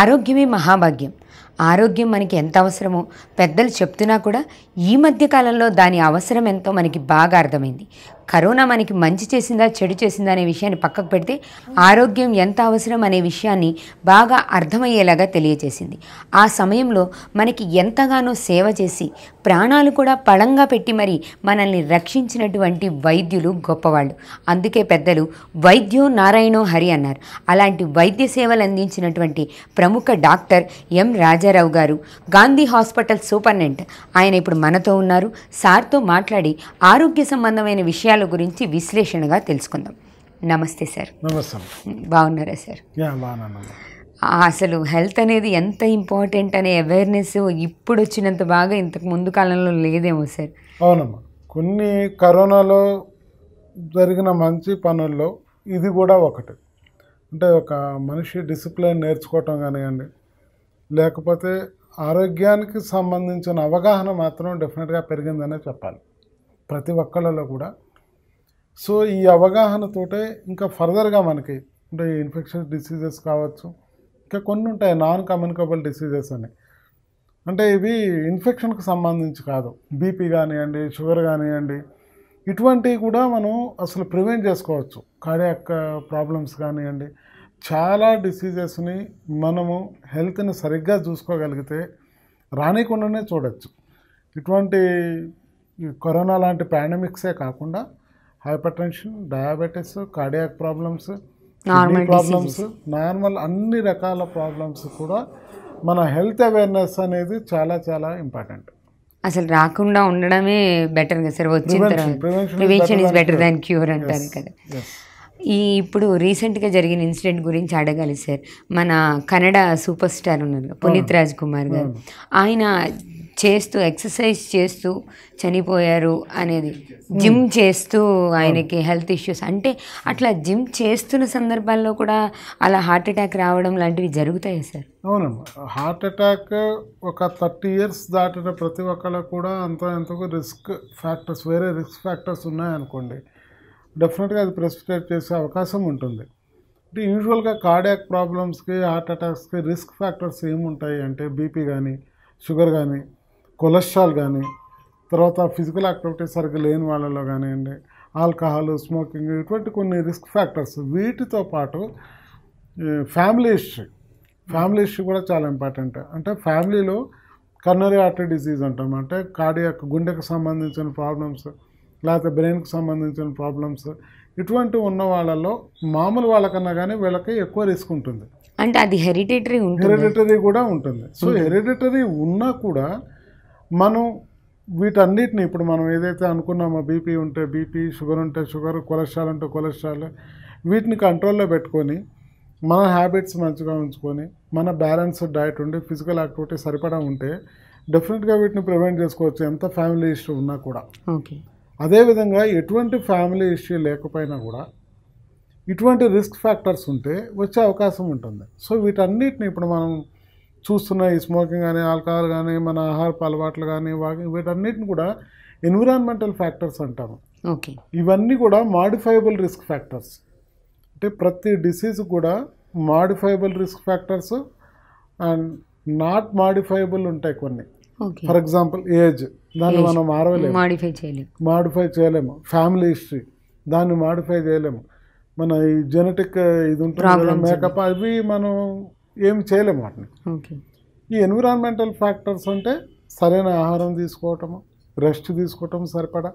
ఆరోగ్యమే మహాభాగ్యం ఆరోగ్యం మనకి ఎంత అవసరమో పెద్దలు చెప్తున్నా కూడా ఈ మధ్య కాలంలో దాని అవసరం ఎంతో మనకి బాగా అర్థమైంది కరోనా మనకి మంచి చేసిందా చెడు చేసిందా అనే విషయాన్ని పక్కకు పెడితే ఆరోగ్యం ఎంత అవసరం అనే విషయాన్ని బాగా అర్థమయ్యేలాగా తెలియజేసింది ఆ సమయంలో మనకి ఎంతగానో సేవ చేసి ప్రాణాలు కూడా పళంగా పెట్టి మరి మనల్ని రక్షించినటువంటి వైద్యులు గొప్పవాళ్ళు అందుకే పెద్దలు వైద్యో నారాయణో హరి అన్నారు అలాంటి వైద్య సేవలు అందించినటువంటి ప్రముఖ డాక్టర్ ఎం రాజారావు గారు గాంధీ హాస్పిటల్ సూపరింటెండెంట్ ఆయన ఇప్పుడు మనతో ఉన్నారు సార్తో మాట్లాడి ఆరోగ్య సంబంధమైన విషయాలు చిట్కాల గురించి విశ్లేషణగా తెలుసుకుందాం నమస్తే సార్ నమస్తే బాగున్నారా సార్ అసలు హెల్త్ అనేది ఎంత ఇంపార్టెంట్ అనే అవేర్నెస్ ఇప్పుడు వచ్చినంత బాగా ఇంతకు ముందు కాలంలో లేదేమో సార్ అవునమ్మా కొన్ని కరోనాలో జరిగిన మంచి పనుల్లో ఇది కూడా ఒకటి అంటే ఒక మనిషి డిసిప్లిన్ నేర్చుకోవటం కానివ్వండి లేకపోతే ఆరోగ్యానికి సంబంధించిన అవగాహన మాత్రం డెఫినెట్గా పెరిగిందనే చెప్పాలి ప్రతి ఒక్కళ్ళలో కూడా సో ఈ అవగాహనతోటే ఇంకా ఫర్దర్గా మనకి అంటే ఇన్ఫెక్షన్ డిసీజెస్ కావచ్చు ఇంకా కొన్ని ఉంటాయి నాన్ కమ్యూనికబుల్ డిసీజెస్ అని అంటే ఇవి ఇన్ఫెక్షన్కు సంబంధించి కాదు బీపీ కానివ్వండి షుగర్ కానివ్వండి ఇటువంటివి కూడా మనం అసలు ప్రివెంట్ చేసుకోవచ్చు కార్డియాక్ ప్రాబ్లమ్స్ కానివ్వండి చాలా డిసీజెస్ని మనము హెల్త్ని సరిగ్గా చూసుకోగలిగితే రానికుండానే చూడవచ్చు ఇటువంటి కరోనా లాంటి పాండమిక్సే కాకుండా hypertension diabetes cardiac problems problems normal అన్ని రకాల ప్రాబ్లమ్స్ కూడా మన హెల్త్ అవేర్నెస్ అనేది చాలా చాలా ఇంపార్టెంట్ అసలు రాకుండా ఉండడమే బెటర్ కదా సార్ వచ్చిన తర్వాత ప్రివెన్షన్ బెటర్ దాన్ క్యూర్ అంటారు కదా ఈ ఇప్పుడు రీసెంట్గా జరిగిన ఇన్సిడెంట్ గురించి అడగాలి సార్ మన కన్నడ సూపర్ స్టార్ ఉన్నారు పునీత్ రాజ్ కుమార్ గారు ఆయన చేస్తూ ఎక్సర్సైజ్ చేస్తూ చనిపోయారు అనేది జిమ్ చేస్తూ ఆయనకి హెల్త్ ఇష్యూస్ అంటే అట్లా జిమ్ చేస్తున్న సందర్భాల్లో కూడా అలా హార్ట్ అటాక్ రావడం లాంటివి జరుగుతాయి సార్ అవునమ్మా హార్ట్ అటాక్ ఒక థర్టీ ఇయర్స్ దాటిన ప్రతి ఒక్కళ్ళకు కూడా అంత ఎంతకు రిస్క్ ఫ్యాక్టర్స్ వేరే రిస్క్ ఫ్యాక్టర్స్ ఉన్నాయనుకోండి డెఫినెట్గా అది ప్రెసిపిటేట్ చేసే అవకాశం ఉంటుంది అంటే యూజువల్గా కార్డియాక్ ప్రాబ్లమ్స్కి హార్ట్ అటాక్స్కి రిస్క్ ఫ్యాక్టర్స్ ఏముంటాయి అంటే బీపీ కానీ షుగర్ కానీ కొలెస్ట్రాల్ కానీ తర్వాత ఫిజికల్ యాక్టివిటీ సరిగ్గా లేని వాళ్ళలో కానివ్వండి ఆల్కహాల్ స్మోకింగ్ ఇటువంటి కొన్ని రిస్క్ ఫ్యాక్టర్స్ వీటితో పాటు ఫ్యామిలీ హిస్టరీ ఫ్యామిలీ హిస్టరీ కూడా చాలా ఇంపార్టెంట్ అంటే ఫ్యామిలీలో కన్నరీ ఆర్టరీ డిసీజ్ అంటాం అంటే కార్డియాక్ గుండెకు సంబంధించిన ప్రాబ్లమ్స్ లేకపోతే బ్రెయిన్కి సంబంధించిన ప్రాబ్లమ్స్ ఇటువంటి ఉన్న వాళ్ళలో మామూలు వాళ్ళకన్నా కానీ వీళ్ళకి ఎక్కువ రిస్క్ ఉంటుంది అంటే అది హెరిటేటరీ హెరిడిటరీ కూడా ఉంటుంది సో హెరిడిటరీ ఉన్నా కూడా మనం వీటన్నిటిని ఇప్పుడు మనం ఏదైతే అనుకున్నామో బీపీ ఉంటే బీపీ షుగర్ ఉంటే షుగర్ కొలెస్ట్రాల్ ఉంటే కొలెస్ట్రాల్ వీటిని కంట్రోల్లో పెట్టుకొని మన హ్యాబిట్స్ మంచిగా ఉంచుకొని మన బ్యాలెన్స్ డైట్ ఉండి ఫిజికల్ యాక్టివిటీ సరిపడా ఉంటే డెఫినెట్గా వీటిని ప్రివెంట్ చేసుకోవచ్చు ఎంత ఫ్యామిలీ ఇష్యూ ఉన్నా కూడా ఓకే అదేవిధంగా ఎటువంటి ఫ్యామిలీ ఇష్యూ లేకపోయినా కూడా ఇటువంటి రిస్క్ ఫ్యాక్టర్స్ ఉంటే వచ్చే అవకాశం ఉంటుంది సో వీటన్నిటిని ఇప్పుడు మనం చూస్తున్న ఈ స్మోకింగ్ కానీ ఆల్కహాల్ కానీ మన ఆహారపు అలవాట్లు కానీ వీటన్నిటిని కూడా ఎన్విరాన్మెంటల్ ఫ్యాక్టర్స్ అంటాము ఓకే ఇవన్నీ కూడా మాడిఫైబుల్ రిస్క్ ఫ్యాక్టర్స్ అంటే ప్రతి డిసీజ్ కూడా modifiable risk factors and not modifiable ఉంటాయి కొన్ని ఫర్ ఎగ్జాంపుల్ ఏజ్ దాన్ని మనం మారవలేము మాడిఫై చేయలేము మాడిఫై చేయలేము ఫ్యామిలీ హిస్టరీ దాన్ని మాడిఫై చేయలేము మన ఈ జెనెటిక్ ఇది ఉంటుంది మేకప్ అవి మనం ఏమి చేయలేము వాటిని ఈ ఎన్విరాన్మెంటల్ ఫ్యాక్టర్స్ అంటే సరైన ఆహారం తీసుకోవటము రెస్ట్ తీసుకోవటం సరిపడా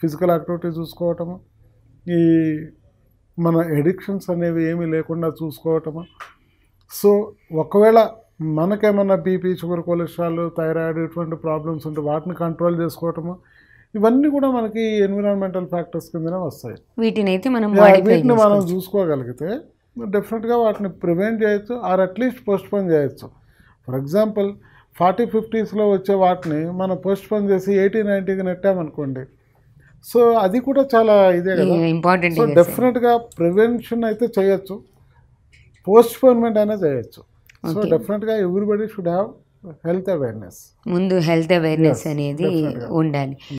ఫిజికల్ యాక్టివిటీ చూసుకోవటము ఈ మన ఎడిక్షన్స్ అనేవి ఏమీ లేకుండా చూసుకోవటము సో ఒకవేళ మనకేమన్నా బీపీ షుగర్ కొలెస్ట్రాల్ థైరాయిడ్ ఇటువంటి ప్రాబ్లమ్స్ ఉంటే వాటిని కంట్రోల్ చేసుకోవటము ఇవన్నీ కూడా మనకి ఎన్విరాన్మెంటల్ ఫ్యాక్టర్స్ కిందనే వస్తాయి వీటిని అయితే మనం వీటిని మనం చూసుకోగలిగితే డెఫినెట్గా వాటిని ప్రివెంట్ చేయొచ్చు ఆర్ అట్లీస్ట్ పోస్ట్పోన్ చేయొచ్చు ఫర్ ఎగ్జాంపుల్ ఫార్టీ ఫిఫ్టీస్లో వచ్చే వాటిని మనం పోస్ట్పోన్ చేసి ఎయిటీ నైంటీకి నెట్టామనుకోండి సో అది కూడా చాలా ఇదే ఇంపార్టెంట్ సో డెఫినెట్గా ప్రివెన్షన్ అయితే చేయొచ్చు పోస్ట్పోన్మెంట్ అయినా చేయొచ్చు సో డెఫినెట్గా everybody should have health awareness ముందు హెల్త్ అవేర్నెస్ అనేది ఉండాలి